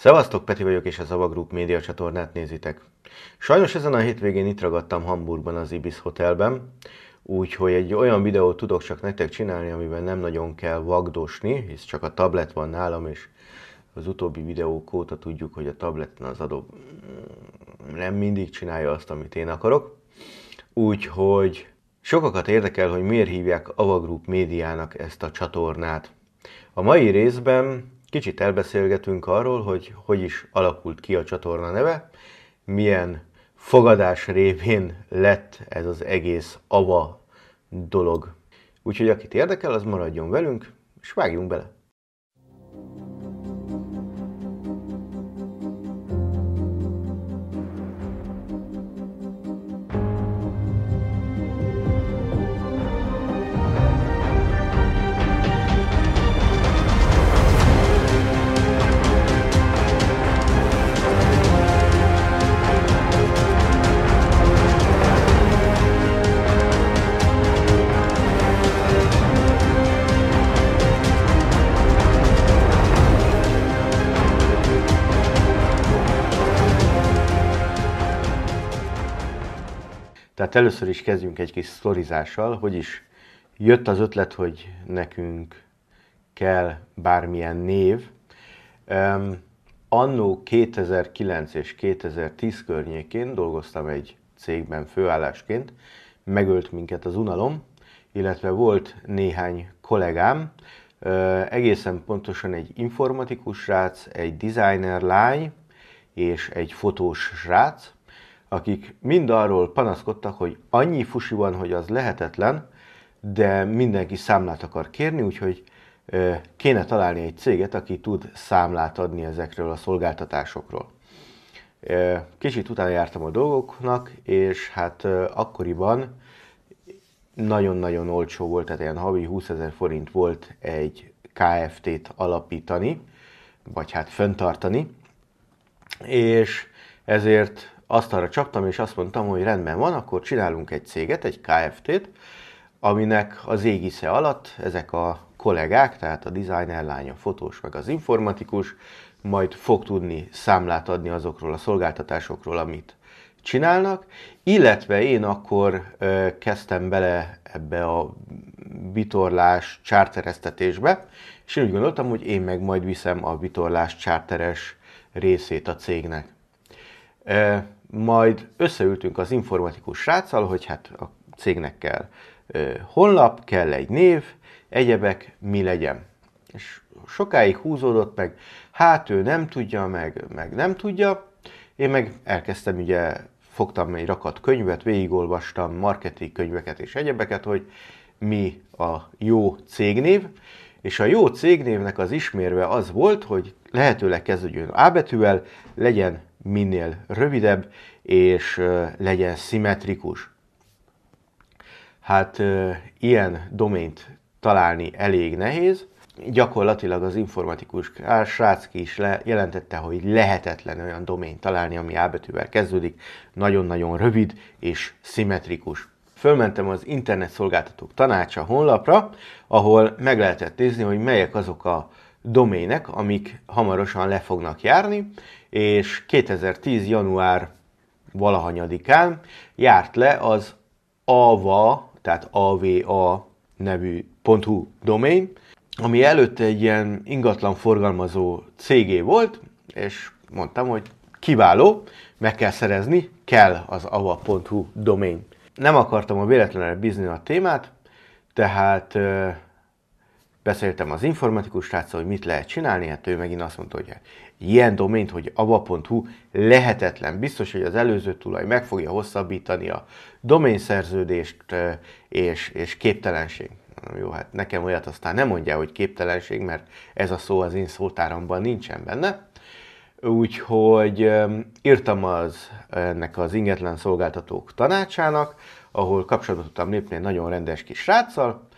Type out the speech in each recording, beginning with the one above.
Szevasztok, Peti vagyok és a Zava Group média csatornát nézitek. Sajnos ezen a hétvégén itt ragadtam Hamburgban az Ibis Hotelben, úgyhogy egy olyan videót tudok csak nektek csinálni, amiben nem nagyon kell vagdosni, hisz csak a tablet van nálam, és az utóbbi videók óta tudjuk, hogy a tableten az adó mm, nem mindig csinálja azt, amit én akarok. Úgyhogy sokakat érdekel, hogy miért hívják Avagroup médiának ezt a csatornát. A mai részben kicsit elbeszélgetünk arról, hogy hogy is alakult ki a csatorna neve, milyen fogadás révén lett ez az egész AVA dolog. Úgyhogy akit érdekel, az maradjon velünk, és vágjunk bele! Tehát először is kezdjünk egy kis sztorizással, hogy is jött az ötlet, hogy nekünk kell bármilyen név. Um, annó 2009 és 2010 környékén dolgoztam egy cégben főállásként, megölt minket az unalom, illetve volt néhány kollégám, egészen pontosan egy informatikus srác, egy designer lány és egy fotós srác, akik mind arról panaszkodtak, hogy annyi fusi van, hogy az lehetetlen, de mindenki számlát akar kérni, úgyhogy kéne találni egy céget, aki tud számlát adni ezekről a szolgáltatásokról. Kicsit utána jártam a dolgoknak, és hát akkoriban nagyon-nagyon olcsó volt, tehát ilyen havi 20 ezer forint volt egy KFT-t alapítani, vagy hát föntartani, és ezért asztalra csaptam, és azt mondtam, hogy rendben van, akkor csinálunk egy céget, egy KFT-t, aminek az égisze alatt ezek a kollégák, tehát a designer lány, a fotós, meg az informatikus, majd fog tudni számlát adni azokról a szolgáltatásokról, amit csinálnak, illetve én akkor ö, kezdtem bele ebbe a vitorlás csártereztetésbe, és én úgy gondoltam, hogy én meg majd viszem a vitorlás csárteres részét a cégnek. Ö, majd összeültünk az informatikus sráccal, hogy hát a cégnek kell honlap, kell egy név, egyebek, mi legyen. És sokáig húzódott meg, hát ő nem tudja, meg, meg nem tudja. Én meg elkezdtem ugye, fogtam egy rakat könyvet, végigolvastam marketing könyveket és egyebeket, hogy mi a jó cégnév, és a jó cégnévnek az ismérve az volt, hogy lehetőleg kezdődjön A betűvel, legyen minél rövidebb, és legyen szimmetrikus. Hát ilyen domént találni elég nehéz. Gyakorlatilag az informatikus srácki is jelentette, hogy lehetetlen olyan domén találni, ami A betűvel kezdődik, nagyon-nagyon rövid és szimmetrikus. Fölmentem az internet szolgáltatók tanácsa honlapra, ahol meg lehetett nézni, hogy melyek azok a domének, amik hamarosan le fognak járni, és 2010. január valahanyadikán járt le az AVA, tehát AVA nevű .hu domain, ami előtte egy ilyen ingatlan forgalmazó cégé volt, és mondtam, hogy kiváló, meg kell szerezni, kell az ava.hu domain. Nem akartam a véletlenül bízni a témát, tehát Beszéltem az informatikus srácsal, hogy mit lehet csinálni, hát ő megint azt mondta, hogy hát ilyen domént, hogy ava.hu lehetetlen. Biztos, hogy az előző tulaj meg fogja hosszabbítani a doménszerződést, és, és képtelenség. Jó, hát nekem olyat aztán nem mondja, hogy képtelenség, mert ez a szó az én szótáramban nincsen benne. Úgyhogy írtam az, ennek az ingetlen szolgáltatók tanácsának, ahol kapcsolatot tudtam lépni egy nagyon rendes kis sráccal,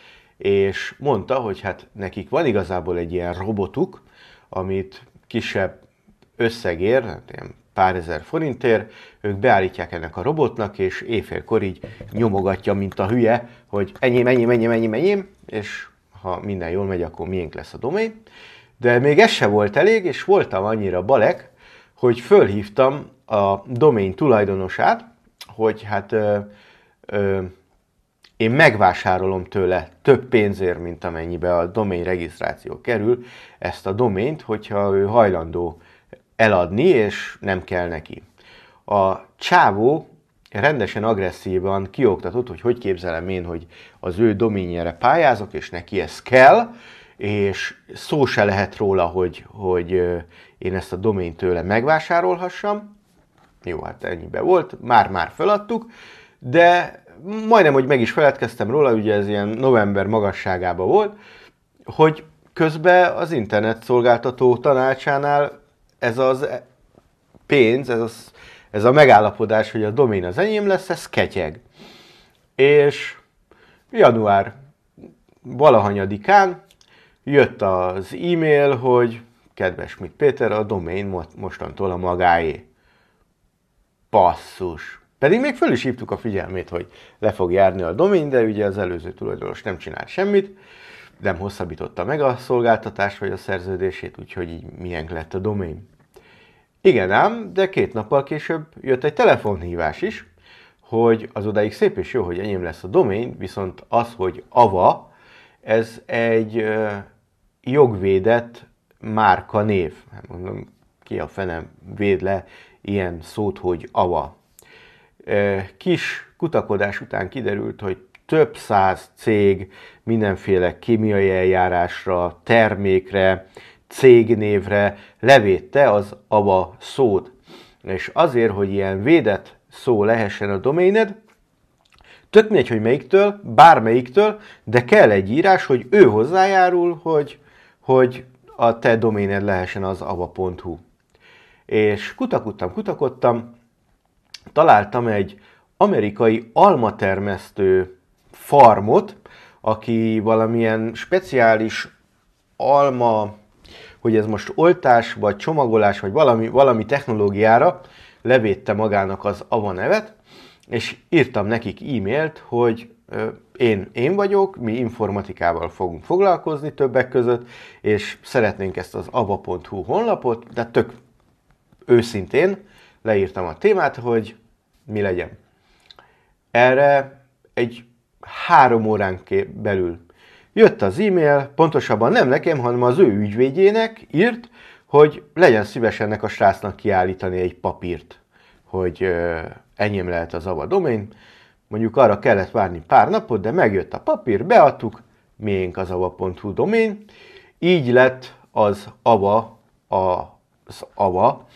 és mondta, hogy hát nekik van igazából egy ilyen robotuk, amit kisebb összegér, hát ilyen pár ezer forintért, ők beállítják ennek a robotnak, és éjfélkor így nyomogatja, mint a hülye, hogy ennyi, ennyi, ennyi, ennyi, ennyi és ha minden jól megy, akkor miénk lesz a domain. De még ez se volt elég, és voltam annyira balek, hogy fölhívtam a domain tulajdonosát, hogy hát ö, ö, én megvásárolom tőle több pénzért, mint amennyibe a domain regisztráció kerül, ezt a domaint, hogyha ő hajlandó eladni, és nem kell neki. A csávó rendesen agresszívan kioktatott, hogy hogy képzelem én, hogy az ő doménjére pályázok, és neki ez kell, és szó se lehet róla, hogy, hogy én ezt a doményt tőle megvásárolhassam. Jó, hát ennyibe volt, már-már feladtuk, de majdnem, hogy meg is feledkeztem róla, ugye ez ilyen november magasságában volt, hogy közben az internet szolgáltató tanácsánál ez az e- pénz, ez, az, ez a megállapodás, hogy a domén az enyém lesz, ez ketyeg. És január valahanyadikán jött az e-mail, hogy kedves mit Péter, a domain mostantól a magáé. Passzus. Pedig még föl is hívtuk a figyelmét, hogy le fog járni a domény, de ugye az előző tulajdonos nem csinált semmit, nem hosszabbította meg a szolgáltatás vagy a szerződését, úgyhogy így milyen lett a domain. Igen ám, de két nappal később jött egy telefonhívás is, hogy az odáig szép és jó, hogy enyém lesz a domain, viszont az, hogy AVA, ez egy jogvédett márka név. Hát mondom, ki a fenem véd le ilyen szót, hogy AVA kis kutakodás után kiderült, hogy több száz cég mindenféle kémiai eljárásra, termékre, cégnévre levédte az ava szót. És azért, hogy ilyen védett szó lehessen a doméned, tök mindegy, hogy melyiktől, bármelyiktől, de kell egy írás, hogy ő hozzájárul, hogy, hogy a te doméned lehessen az ava.hu. És kutakodtam, kutakodtam, találtam egy amerikai almatermesztő farmot, aki valamilyen speciális alma, hogy ez most oltás, vagy csomagolás, vagy valami, valami technológiára levédte magának az AVA nevet, és írtam nekik e-mailt, hogy én, én vagyok, mi informatikával fogunk foglalkozni többek között, és szeretnénk ezt az ava.hu honlapot, de tök őszintén leírtam a témát, hogy mi legyen. Erre egy három órán belül jött az e-mail, pontosabban nem nekem, hanem az ő ügyvédjének írt, hogy legyen szíves ennek a srácnak kiállítani egy papírt, hogy enyém lehet az AVA domain. Mondjuk arra kellett várni pár napot, de megjött a papír, beadtuk, miénk az ava.hu domain. Így lett az ava, az ava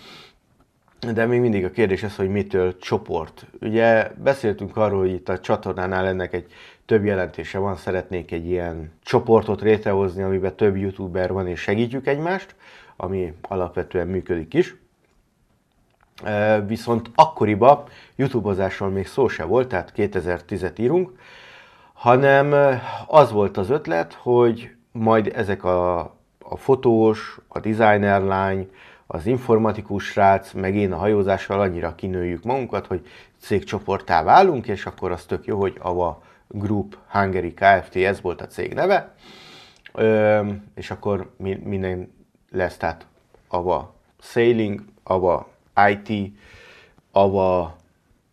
de még mindig a kérdés az, hogy mitől csoport. Ugye beszéltünk arról, hogy itt a csatornánál ennek egy több jelentése van, szeretnék egy ilyen csoportot rétehozni, amiben több youtuber van és segítjük egymást, ami alapvetően működik is. Viszont akkoriban youtubozásról még szó se volt, tehát 2010-et írunk, hanem az volt az ötlet, hogy majd ezek a, a fotós, a designer lány, az informatikus srác, meg én a hajózással annyira kinőjük magunkat, hogy cégcsoportá válunk, és akkor az tök jó, hogy AVA Group Hungary Kft. ez volt a cég neve, Ö, és akkor mi, minden lesz, tehát AVA Sailing, AVA IT, AVA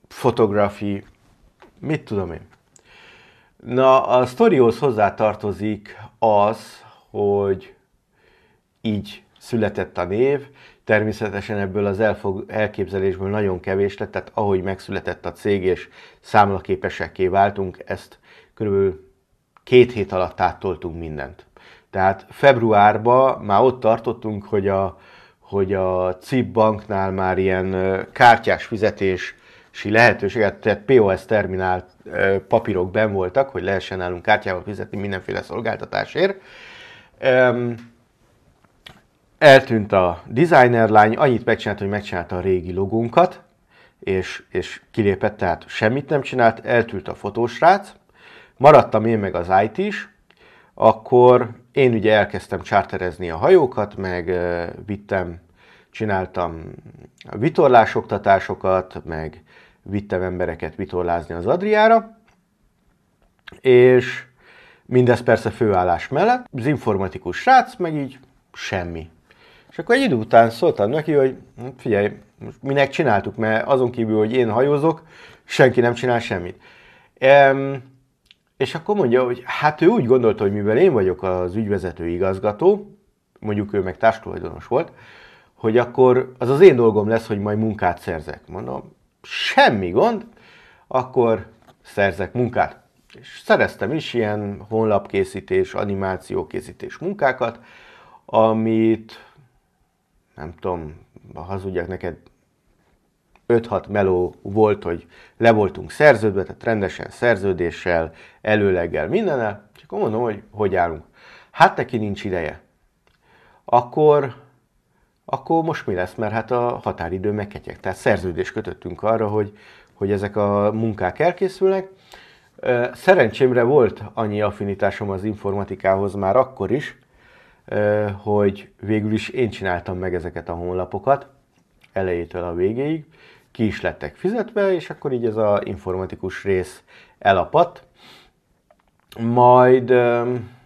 Photography, mit tudom én. Na, a sztorihoz hozzá tartozik az, hogy így született a név, természetesen ebből az elfog, elképzelésből nagyon kevés lett, tehát ahogy megszületett a cég és számlaképesekké váltunk, ezt kb. két hét alatt áttoltunk mindent. Tehát februárban már ott tartottunk, hogy a, hogy a CIP banknál már ilyen kártyás fizetés lehetőséget, tehát POS terminál papírok ben voltak, hogy lehessen nálunk kártyával fizetni mindenféle szolgáltatásért eltűnt a designer lány, annyit megcsinált, hogy megcsinálta a régi logónkat, és, és kilépett, tehát semmit nem csinált, eltűnt a fotósrác, maradtam én meg az IT is, akkor én ugye elkezdtem csárterezni a hajókat, meg vittem, csináltam a vitorlásoktatásokat, meg vittem embereket vitorlázni az Adriára, és mindez persze főállás mellett. Az informatikus srác meg így semmi. És akkor egy idő után szóltam neki, hogy hát figyelj, most minek csináltuk, mert azon kívül, hogy én hajózok, senki nem csinál semmit. Ehm, és akkor mondja, hogy hát ő úgy gondolta, hogy mivel én vagyok az ügyvezető igazgató, mondjuk ő meg társtulajdonos volt, hogy akkor az az én dolgom lesz, hogy majd munkát szerzek. Mondom, semmi gond, akkor szerzek munkát. És szereztem is ilyen honlapkészítés, animációkészítés munkákat, amit nem tudom, hazudjak neked, 5-6 meló volt, hogy le voltunk szerződve, tehát rendesen szerződéssel, előleggel, mindennel, Csak akkor mondom, hogy hogy állunk. Hát neki nincs ideje. Akkor, akkor most mi lesz, mert hát a határidő megketyek. Tehát szerződést kötöttünk arra, hogy, hogy ezek a munkák elkészülnek. Szerencsémre volt annyi affinitásom az informatikához már akkor is, hogy végül is én csináltam meg ezeket a honlapokat, elejétől a végéig, ki is lettek fizetve, és akkor így ez a informatikus rész elapadt. Majd,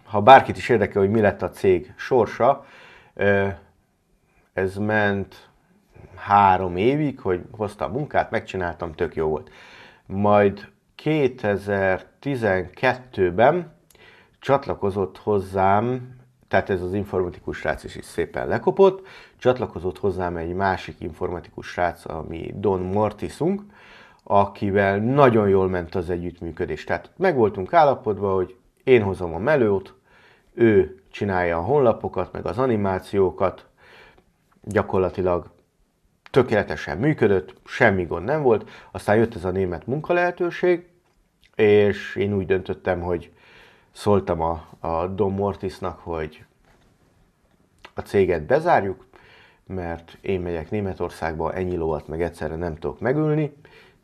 ha bárkit is érdekel, hogy mi lett a cég sorsa, ez ment három évig, hogy hoztam munkát, megcsináltam, tök jó volt. Majd 2012-ben csatlakozott hozzám tehát ez az informatikus srác is, is szépen lekopott, csatlakozott hozzám egy másik informatikus srác, ami Don Mortisunk, akivel nagyon jól ment az együttműködés. Tehát meg voltunk állapodva, hogy én hozom a melőt, ő csinálja a honlapokat, meg az animációkat, gyakorlatilag tökéletesen működött, semmi gond nem volt. Aztán jött ez a német munkalehetőség, és én úgy döntöttem, hogy szóltam a, a Dom Mortisnak, hogy a céget bezárjuk, mert én megyek Németországba, ennyi lovat meg egyszerre nem tudok megülni,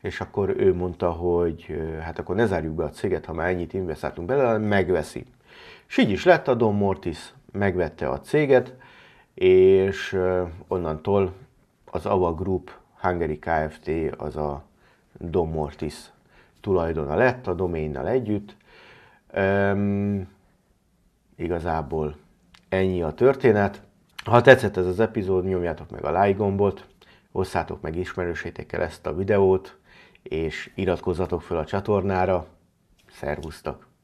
és akkor ő mondta, hogy hát akkor ne zárjuk be a céget, ha már ennyit investáltunk bele, megveszi. És így is lett a Dom Mortis, megvette a céget, és onnantól az AVA Group Hungary Kft. az a Dom Mortis tulajdona lett a doménnal együtt, Um, igazából ennyi a történet. Ha tetszett ez az epizód, nyomjátok meg a like gombot, osszátok meg ismerősétekkel ezt a videót, és iratkozzatok fel a csatornára. Szervusztok!